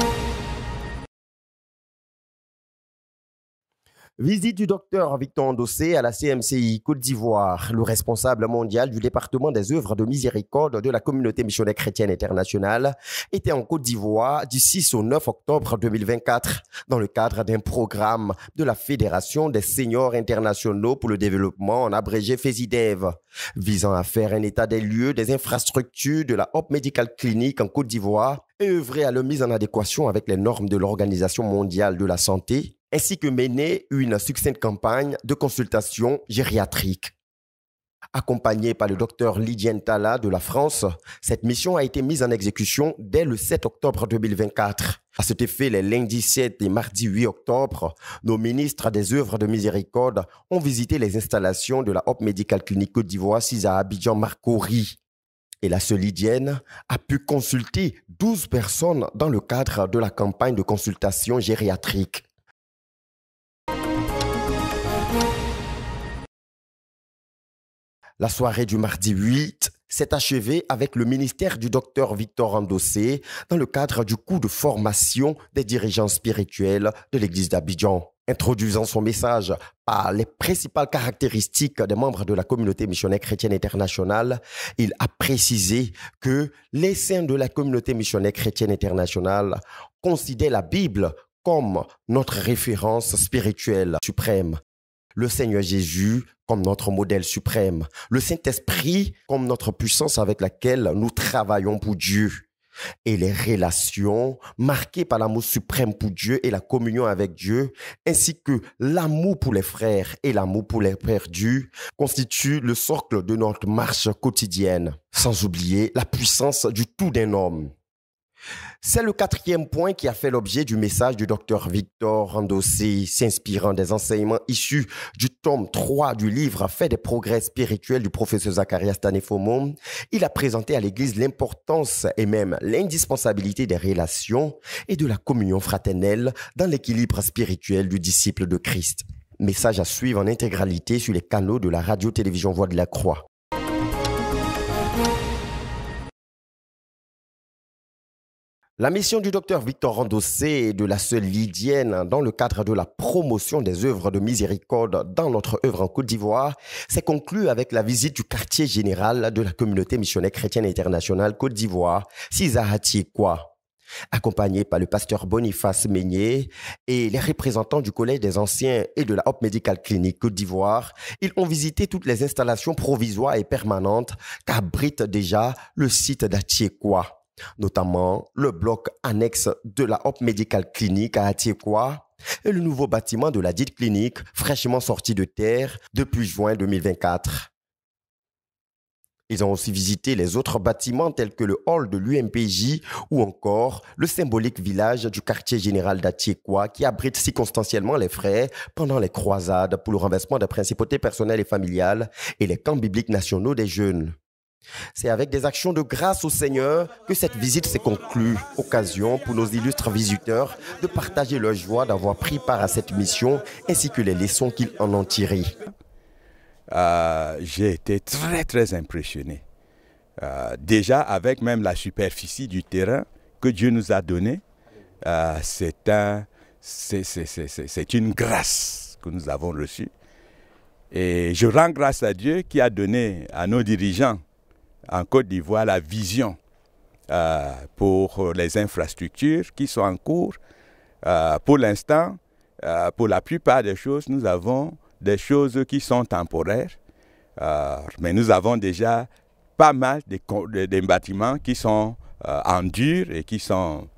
you. Visite du docteur Victor Andossé à la CMCI Côte d'Ivoire. Le responsable mondial du département des œuvres de miséricorde de la communauté missionnaire chrétienne internationale était en Côte d'Ivoire du 6 au 9 octobre 2024 dans le cadre d'un programme de la Fédération des seniors internationaux pour le développement en abrégé FESIDEV visant à faire un état des lieux des infrastructures de la Hope Medical Clinic en Côte d'Ivoire et œuvrer à la mise en adéquation avec les normes de l'Organisation mondiale de la santé ainsi que mener une succincte campagne de consultation gériatrique. Accompagnée par le docteur Lydien Tala de la France, cette mission a été mise en exécution dès le 7 octobre 2024. À cet effet, les lundis 7 et mardi 8 octobre, nos ministres des œuvres de miséricorde ont visité les installations de la Hop Médicale Clinique Côte d'Ivoire assise à Abidjan Marcory. Et la solidienne a pu consulter 12 personnes dans le cadre de la campagne de consultation gériatrique. La soirée du mardi 8 s'est achevée avec le ministère du docteur Victor Andossé dans le cadre du coup de formation des dirigeants spirituels de l'église d'Abidjan. Introduisant son message par les principales caractéristiques des membres de la communauté missionnaire chrétienne internationale, il a précisé que les saints de la communauté missionnaire chrétienne internationale considèrent la Bible comme notre référence spirituelle suprême le Seigneur Jésus comme notre modèle suprême, le Saint-Esprit comme notre puissance avec laquelle nous travaillons pour Dieu et les relations marquées par l'amour suprême pour Dieu et la communion avec Dieu, ainsi que l'amour pour les frères et l'amour pour les perdus, constituent le socle de notre marche quotidienne, sans oublier la puissance du tout d'un homme. C'est le quatrième point qui a fait l'objet du message du docteur Victor Randossi, s'inspirant des enseignements issus du tome 3 du livre Fait des progrès spirituels du professeur Zacharias Tanefomon. Il a présenté à l'Église l'importance et même l'indispensabilité des relations et de la communion fraternelle dans l'équilibre spirituel du disciple de Christ. Message à suivre en intégralité sur les canaux de la radio-télévision Voix de la Croix. La mission du docteur Victor Randossé et de la seule Lydienne dans le cadre de la promotion des œuvres de miséricorde dans notre œuvre en Côte d'Ivoire s'est conclue avec la visite du quartier général de la communauté missionnaire chrétienne internationale Côte d'Ivoire, Kwa. accompagné par le pasteur Boniface Meignet et les représentants du Collège des anciens et de la Hop Medical Clinique Côte d'Ivoire, ils ont visité toutes les installations provisoires et permanentes qu'abrite déjà le site Kwa notamment le bloc annexe de la Hop Medical Clinic à Atiekwa et le nouveau bâtiment de la dite clinique fraîchement sorti de terre depuis juin 2024. Ils ont aussi visité les autres bâtiments tels que le hall de l'UMPJ ou encore le symbolique village du quartier général d'Atiekwa qui abrite circonstanciellement les frais pendant les croisades pour le renversement des principautés personnelles et familiales et les camps bibliques nationaux des jeunes. C'est avec des actions de grâce au Seigneur que cette visite s'est conclue, occasion pour nos illustres visiteurs de partager leur joie d'avoir pris part à cette mission ainsi que les leçons qu'ils en ont tirées. Euh, j'ai été très très impressionné. Euh, déjà avec même la superficie du terrain que Dieu nous a donné, euh, c'est un, une grâce que nous avons reçue. Et je rends grâce à Dieu qui a donné à nos dirigeants en Côte d'Ivoire la vision euh, pour les infrastructures qui sont en cours. Euh, pour l'instant, euh, pour la plupart des choses, nous avons des choses qui sont temporaires, mais nous avons déjà pas mal de, bâtiments qui sont en dur et qui sont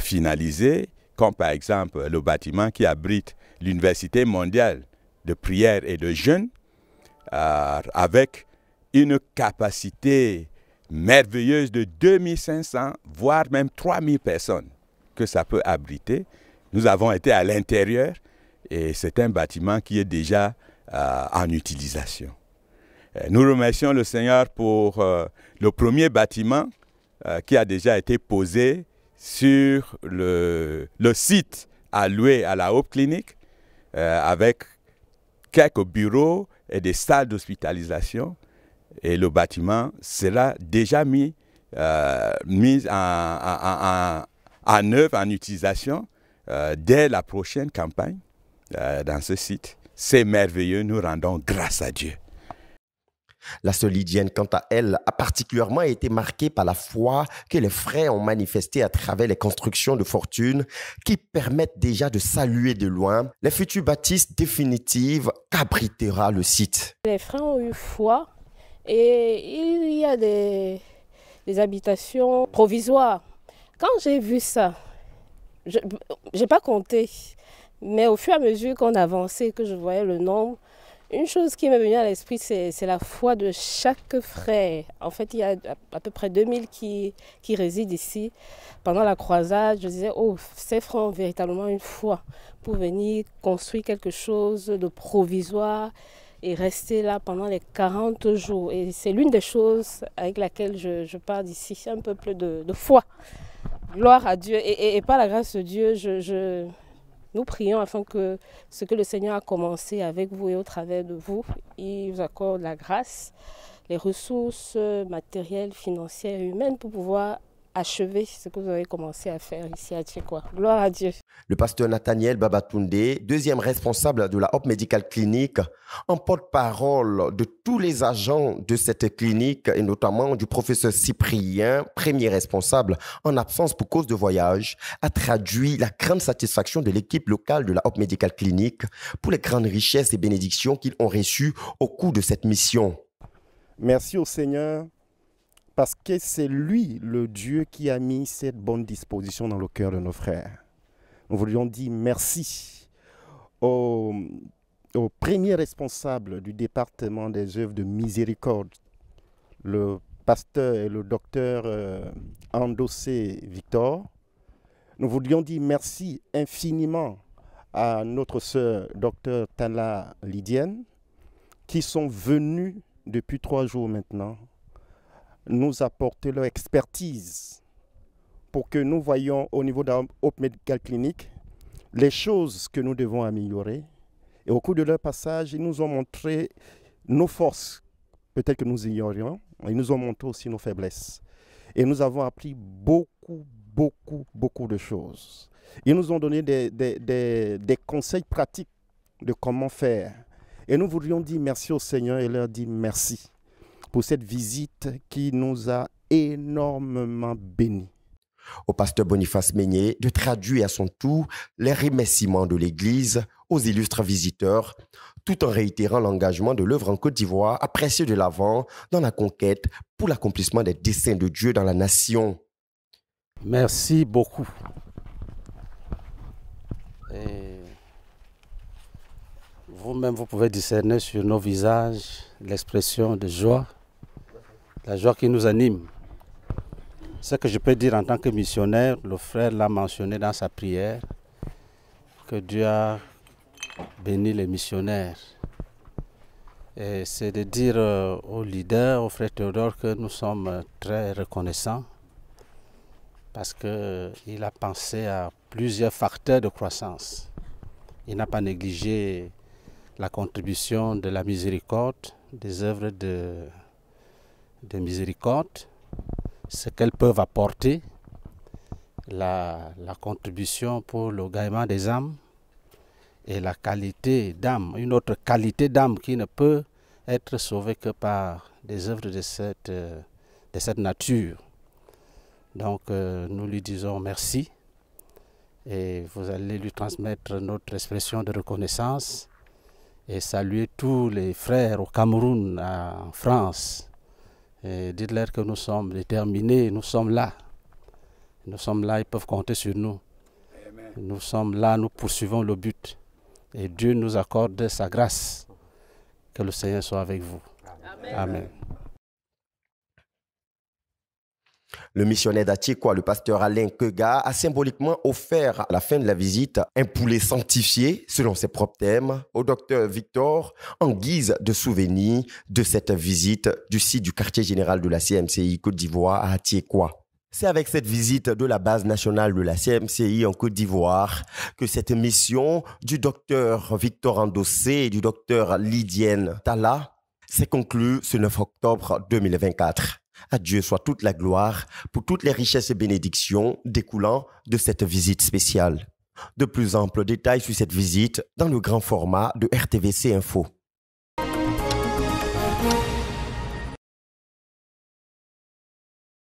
finalisés, comme par exemple le bâtiment qui abrite l'Université mondiale de prière et de jeûne, avec une capacité merveilleuse de 2500, voire même 3000 personnes que ça peut abriter. Nous avons été à l'intérieur et c'est un bâtiment qui est déjà euh, en utilisation. Euh, nous remercions le Seigneur pour euh, le premier bâtiment qui a déjà été posé sur le, le site alloué à la Hope Clinique avec quelques bureaux et des salles d'hospitalisation et le bâtiment sera déjà mis, euh, en, en, œuvre, en utilisation euh, dès la prochaine campagne euh, dans ce site. C'est merveilleux, nous rendons grâce à Dieu. La solidienne, quant à elle, a particulièrement été marquée par la foi que les frères ont manifestée à travers les constructions de fortune qui permettent déjà de saluer de loin les futures bâtisses définitives qu'abritera le site. Les frères ont eu foi et il y a des, habitations provisoires. Quand j'ai vu ça, je n'ai pas compté, mais au fur et à mesure qu'on avançait, que je voyais le nombre, une chose qui m'est venue à l'esprit, c'est la foi de chaque frère. En fait, il y a à peu près 2000 qui, qui résident ici. Pendant la croisade, je disais, oh, ces frères ont véritablement une foi pour venir construire quelque chose de provisoire et rester là pendant les 40 jours. Et c'est l'une des choses avec laquelle je, je pars d'ici, un peuple de, de, foi. Gloire à Dieu. Et, et, et par la grâce de Dieu, je, je, nous prions afin que ce que le Seigneur a commencé avec vous et au travers de vous, il vous accorde la grâce, les ressources matérielles, financières et humaines pour pouvoir achever ce que vous avez commencé à faire ici à Tchékois. Gloire à Dieu le pasteur Nathaniel Babatunde, deuxième responsable de la Hope Medical Clinic, en porte-parole de tous les agents de cette clinique et notamment du professeur Cyprien, premier responsable en absence pour cause de voyage, a traduit la grande satisfaction de l'équipe locale de la Hope Medical Clinic pour les grandes richesses et bénédictions qu'ils ont reçues au cours de cette mission. Merci au Seigneur parce que c'est lui le Dieu qui a mis cette bonne disposition dans le cœur de nos frères. Nous voulions dire merci au premier responsable du département des œuvres de miséricorde, le pasteur et le docteur euh, Andossé Victor. Nous voulions dire merci infiniment à notre sœur docteur Tala Lydienne, qui sont venus depuis trois jours maintenant nous apporter leur expertise pour que nous voyions au niveau d'un la médical Medical les choses que nous devons améliorer. Et au cours de leur passage, ils nous ont montré nos forces, peut-être que nous ignorions, ils nous ont montré aussi nos faiblesses. Et nous avons appris beaucoup, beaucoup, beaucoup de choses. Ils nous ont donné des, des conseils pratiques de comment faire. Et nous voudrions dire merci au Seigneur et leur dire merci pour cette visite qui nous a énormément bénis au pasteur Boniface Meignet de traduire à son tour les remerciements de l'Église aux illustres visiteurs, tout en réitérant l'engagement de l'œuvre en Côte d'Ivoire appréciée de l'avant dans la conquête pour l'accomplissement des desseins de Dieu dans la nation. Merci beaucoup. Vous-même, vous pouvez discerner sur nos visages l'expression de joie, la joie qui nous anime. Ce que je peux dire en tant que missionnaire, le frère l'a mentionné dans sa prière, que Dieu a béni les missionnaires. Et c'est de dire euh, au leader, au frère Théodore, que nous sommes très reconnaissants parce qu'il euh, a pensé à plusieurs facteurs de croissance. Il n'a pas négligé la contribution de la miséricorde, des œuvres de miséricorde, ce qu'elles peuvent apporter, la, contribution pour le gaiement des âmes et la qualité d'âme, une autre qualité d'âme qui ne peut être sauvée que par des œuvres de cette, euh, de cette nature. Donc euh, nous lui disons merci et vous allez lui transmettre notre expression de reconnaissance et saluer tous les frères au Cameroun, en France, et dites-leur que nous sommes déterminés, nous sommes là. Nous sommes là, ils peuvent compter sur nous. Nous sommes là, nous poursuivons le but. Et Dieu nous accorde sa grâce. Que le Seigneur soit avec vous. Amen. Le missionnaire d'Atiekwa, le pasteur Alain Kega, a symboliquement offert à la fin de la visite un poulet sanctifié, selon ses propres thèmes, au docteur Victor en guise de souvenir de cette visite du site du quartier général de la CMCI Côte d'Ivoire à Atiékwa. C'est avec cette visite de la base nationale de la CMCI en Côte d'Ivoire que cette mission du docteur Victor Andossé et du docteur Lydienne Tala s'est conclue ce 9 octobre 2024. À Dieu soit toute la gloire pour toutes les richesses et bénédictions découlant de cette visite spéciale. De plus amples détails sur cette visite dans le grand format de RTVC Info.